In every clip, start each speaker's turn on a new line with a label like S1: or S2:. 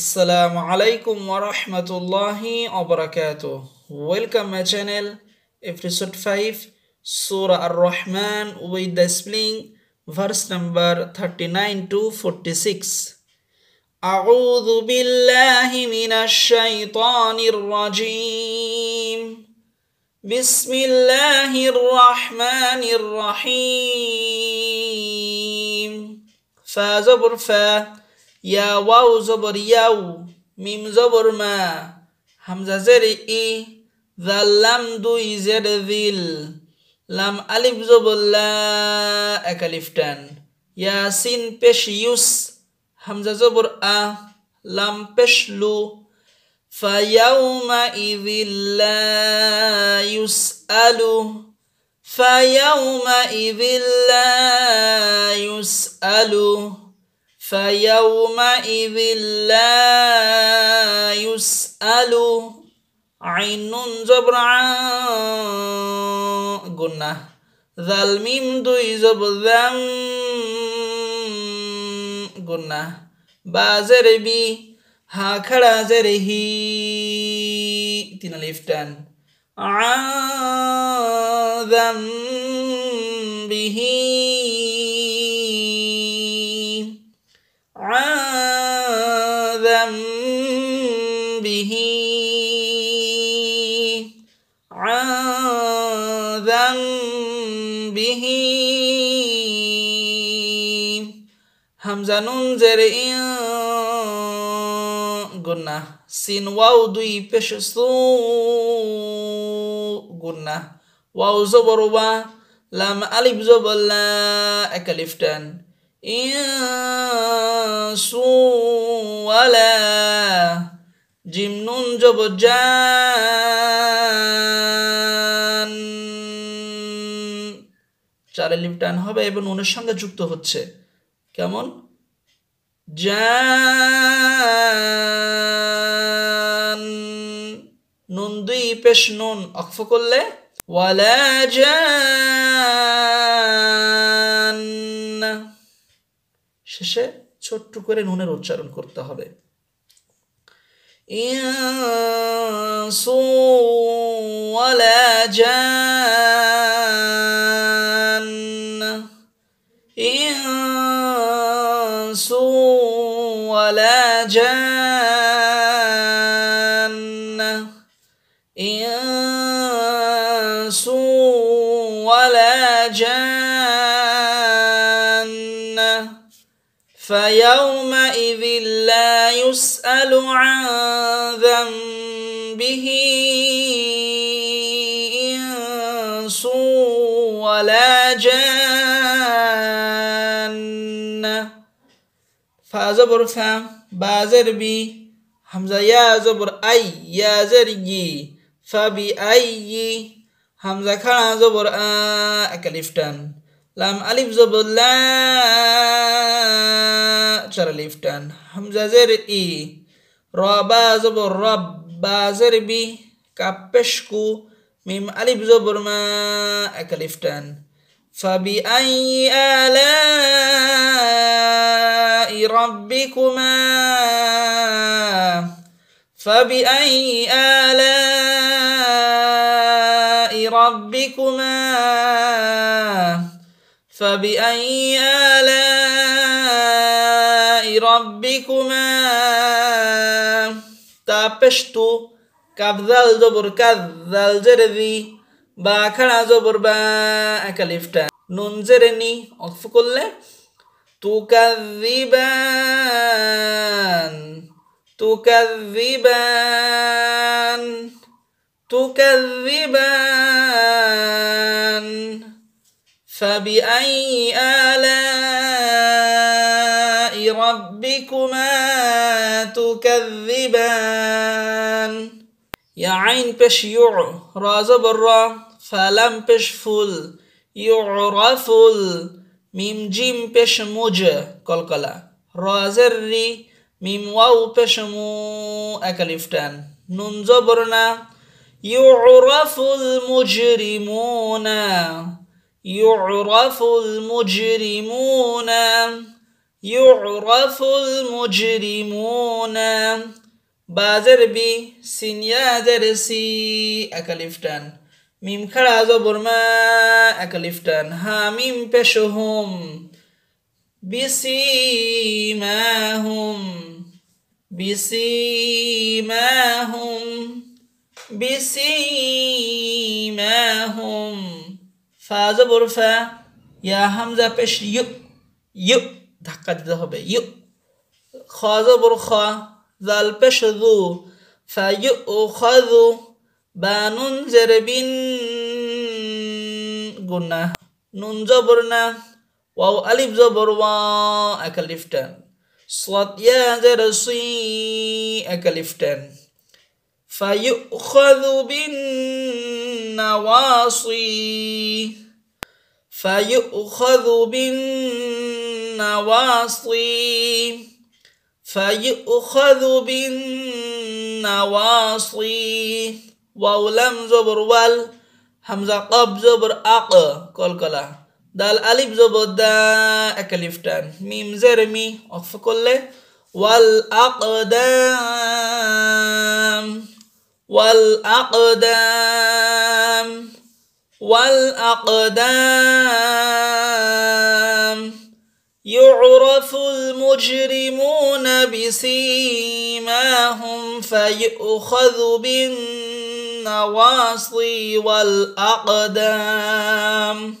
S1: আসসালামু আলাইকুম ওরহমতুল্লাহি অবরাকাত welcome my channel episode five সুরা আর রহমান with the spelling verse number thirty nine to forty six أعوذ بالله من الشيطان الرجيم بسم الله الرحمن الرحيم فا زبر فا يا واو زبر ياو ميم زبر ما حمزه زر إي ذا لم دو زر ذيل لم ألف زبر لا أكالفتان ياسين بش يوس حمزه زبر أ لم بش لو فيومئذ لا يسأل فيومئذ لا يسأل فيومئذ لا يسأل عين جبر عن قلنا ذال ميم دوي زبر ذم قلنا বাজার বি হা খড়া জর হি তিন আলিফ টান আদাম বিহী হামজা নুন জের ই গুন্না সিন ওয়াও দুই পেশ সু গুন্না ওয়াও জবর ওয়া লাম আলিফ জবর লা এক আলিফ টান ইনসু ওয়ালা জিম নুন জবর জান চার হবে এবং নুনের সঙ্গে যুক্ত হচ্ছে কেমন জান নুন দুই পেশ নুন অক্ষ করলে ওয়ালা জান শেষে ছোট্ট করে নুনের উচ্চারণ করতে হবে ইয়া সু ওয়ালা জান ولا جان إنس ولا جان فيومئذ لا يسأل عن ذنبه إنس ولا جان فا زبر فا با زر بي همزة يا زبر أي يا زر يي فبأي همزة كان زبر آ أكلفتان لام ألف زبر لا شرلفتان همزة زر إي رابا زبر رب با زر بي كابشكو ميم ألف زبر ما أكلفتان فبأي آلاء ربكما فبأي آلاء ربكما فبأي آلاء ربكما تابشتو كابذل زبر كذل جردي باكنا زبر با أكلفتا নুন জেরে নি تكذبان تكذبان تكذبان فبأي آلاء ربكما تكذبان يا عين بش يع رازب برا فلم بش فل يعرفل ميم جيم پیش موج کلکلا را زری ميم واو پیش مو اکلیفتن نون زبرنا يعرف المجرمون يعرف المجرمون يعرف المجرمون بازر بي سين درسي أكلفتان میم بی زبر ما أكلفتن ها بی بشهم بسيماهم هم بسيماهم فازبر فا یو همزة یو يو يو دقة دي হবে خازه خازبر خا ذا دو فیو دو بانون زربين غنا نون زبرنا واو الف زبر وا اكلفتن صوت يا زرسي أكلفتن فيؤخذ بالنواصي فيؤخذ بالنواصي فيؤخذ بالنواصي واو لم زبر وال همزة قب زبر أق كل كلا دال ألف زبر دا أكلفتان ميم زر مي أقف كله والأقدام والأقدام والأقدام يعرف المجرمون بسيماهم فيؤخذ بالنسبة النواصي والأقدام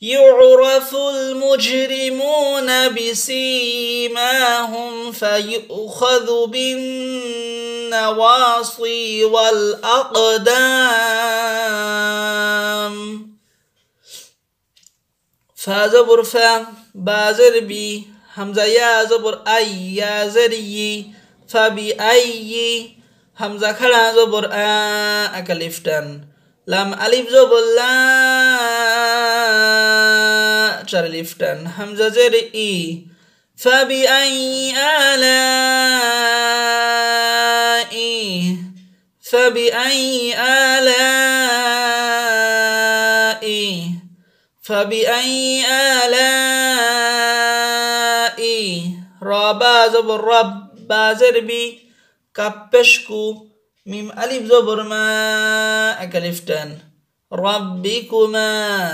S1: يعرف المجرمون بسيماهم فيؤخذ بالنواصي والأقدام فازبر فا بازر بي همزة يازبر أي يا زري فبأي همزة خلا زبر آ أكلفتان لام ألف زبر لا شرلفتان همزة زر إي فبأي آلاء فبأي آلاء ای آلاء رابا زبر رب زربي كابشكو ميم ألف زبر ما أكلفتن ربكما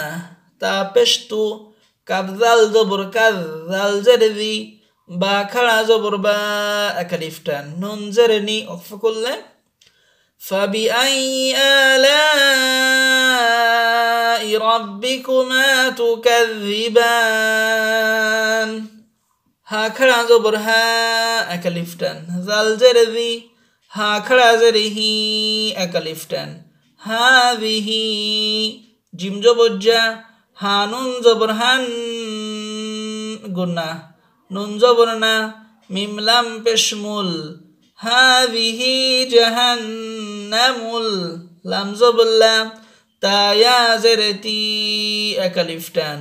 S1: تابشتو كبذل زبر كذل زردي با كلا زبر با أكلفتن نون زرني أخف فبأي آلاء ربكما تكذبان হাখড়া জবর হ্যাঁ জাল জেরি হাখড়া জেরি হি হা বিহি জিম জবর হা নুন জবর গুনা নুন জবর মিমলাম পেশমুল হা বিহি জাহান নামুল লাম তায়া জেরেতি একালিফটান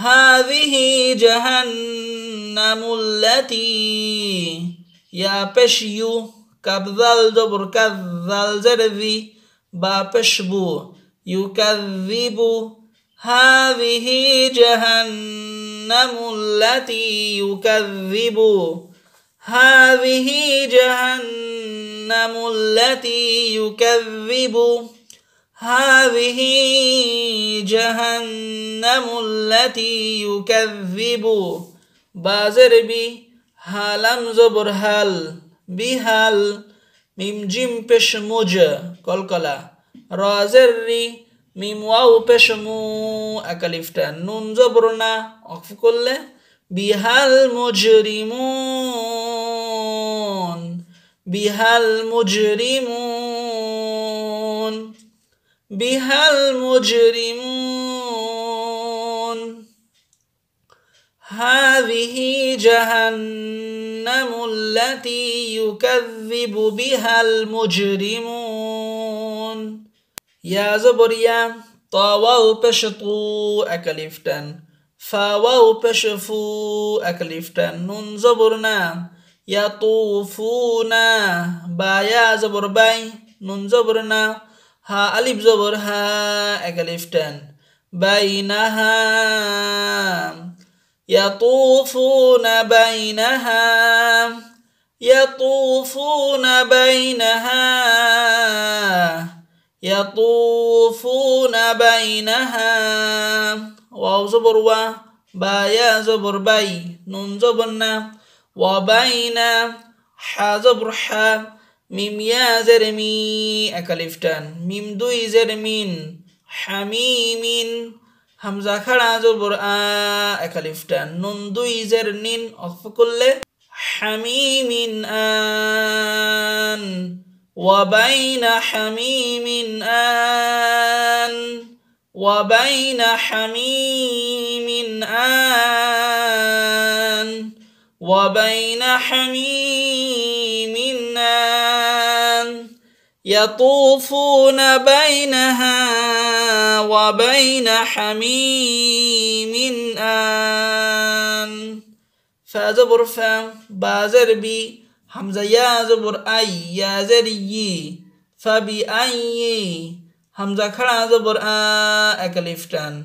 S1: হা বিহি জাহান جهنم التي يا بشيو كبذل دبر كذل زرذي بابشبو يكذب هذه جهنم التي يكذب هذه جهنم التي يكذب هذه جهنم التي يكذب বাজের বি হালাম জবর হাল বিহাল মিম জিম পেশ মুজ কলকলা রজের রি মিম ওয়াউ পেশ মু একালিফটা নুন জবর না অফ করলে বিহাল মুজরিমুন বিহাল মুজরিমুন বিহাল মুজরিমুন هذه جهنم التي يكذب بها المجرمون يا زبريا طاوو بشطو أكليفتن فاوو بشفو أكليفتن نون زبرنا يطوفونا بايا زبر باي نون زبرنا ها ألف زبر ها أكليفتن بينها يطوفون بينها يطوفون بينها يطوفون بينها واو زبر و با يا زبر بي نون زبرنا وبين ح زبر ح ميم يا زرمي أكلفتان ميم دوي زرمين حميم همزة خرا زبر آ أكاليفتا نون دوي زر نين أطف كل حميم آن وبين حميم آن وبين حميم آن وبين حميم يطوفون بينها وبين حميم آن فازبر فام بازر بي حمزة يا زبر أي يا زري فبأي حمزة كرا زبر آ أكلفتان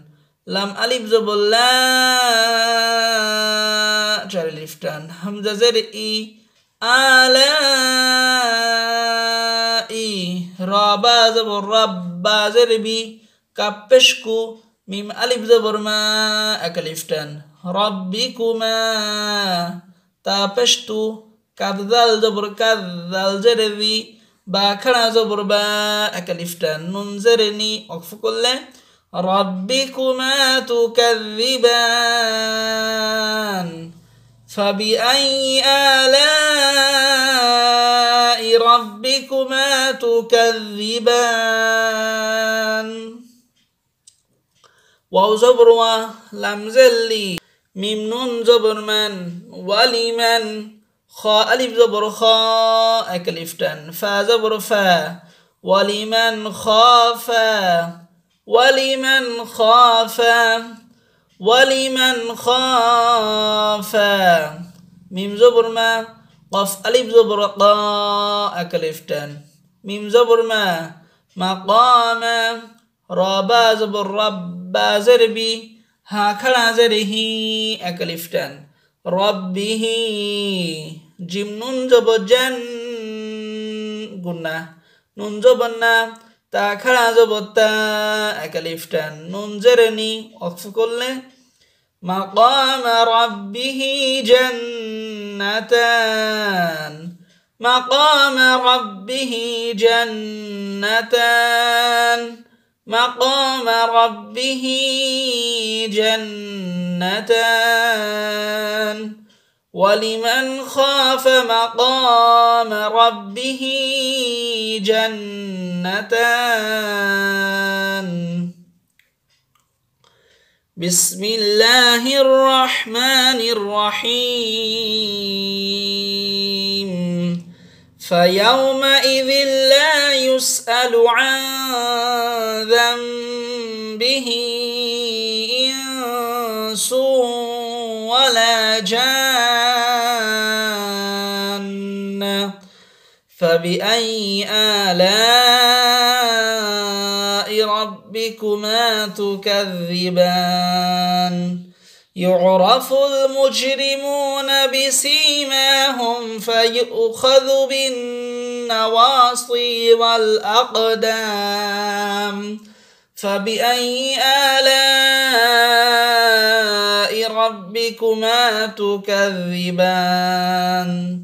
S1: لم ألب زبر لا تشالفتان حمزة زري آلا رابا زبر ربا زربي كابشكو ميم ألف زبر ما أكلفتن ربكما تابشتو كذل زبر كذل زربي باكنا زبر با أكلفتن نون أقف كله ربكما تكذبان فبأي آلام ربكما تكذبان واو زبر و لم زلي ميم نون زبر من ولي من خاء ألف زبر خاء أكلفتن فا زبر فا من خاف ولي من خاف ولي من خاف ميم زبر ما قف ألف زبر قا أكلفتان ميم زبر ما مقام رابا زبر ربا زربي ها كلا زره أكلفتان ربه جيم نون زبر جن قلنا نون زبرنا তা খাড়া জবতা একালিফটান নুন জেরেনি অক্ষ করলে مقام ربه جنتان مقام ربه جنتان مقام ربه جنتان ولمن خاف مقام ربه جنتان بسم الله الرحمن الرحيم فيومئذ لا يسأل عن ذنبه إنس ولا جان فبأي آلام ربكما تكذبان يعرف المجرمون بسيماهم فيؤخذ بالنواصي والأقدام فبأي آلاء ربكما تكذبان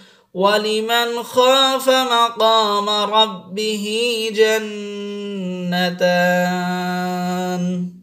S1: ولمن خاف مقام ربه جنتان